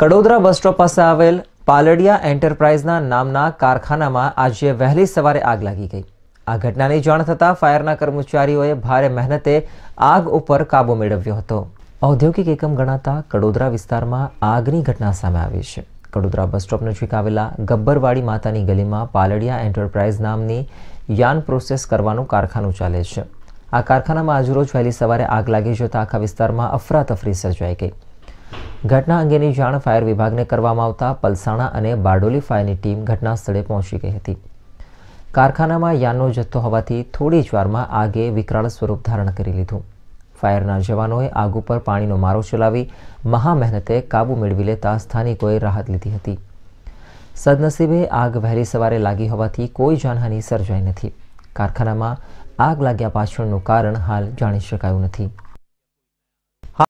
Kadodara bus stop પાસે આવેલ પાલડિયા એન્ટરપ્રાઇઝના નામના કારખાનામાં આજે વહેલી સવારે આગ લાગી ગઈ આ ઘટનાની જાણ થતાં ફાયરના કર્મચારીઓએ ભારે મહેનતે આગ ઉપર કાબુ મેળવ્યો હતો ઔદ્યોગિક એકમ ગણાતા કડોદરા વિસ્તારમાં આગની ઘટના સામે આવી છે કડોદરા બસ સ્ટોપ નજીક આવેલા ગબ્બરવાડી માતાની ગલીમાં પાલડિયા એન્ટરપ્રાઇઝ નામની યાન પ્રોસેસ કરવાનું કારખાનું ચાલે છે આ કારખાનામાં આજરોજ વહેલી સવારે આગ લાગી જતાં આખા વિસ્તારમાં અફરાતફરી સર્જાઈ ગઈ ઘટના અંગેની જાણ ફાયર વિભાગને કરવામાં આવતા પલસાણા અને બારડોલી ફાયરની ટીમ ઘટના સ્થળે પહોંચી ગઈ હતી કારખાનામાં યાનનો જથ્થો હોવાથી થોડી જ વારમાં આગે વિકરાળ સ્વરૂપ ધારણ કરી લીધું ફાયરના જવાનોએ આગ ઉપર પાણીનો મારો ચલાવી મહામહેનતે કાબુ મેળવી લેતા સ્થાનિકોએ રાહત લીધી હતી સદનસીબે આગ વહેલી સવારે લાગી હોવાથી કોઈ જાનહાની સર્જાઈ નથી કારખાનામાં આગ લાગ્યા પાછળનું કારણ હાલ જાણી શકાયું નથી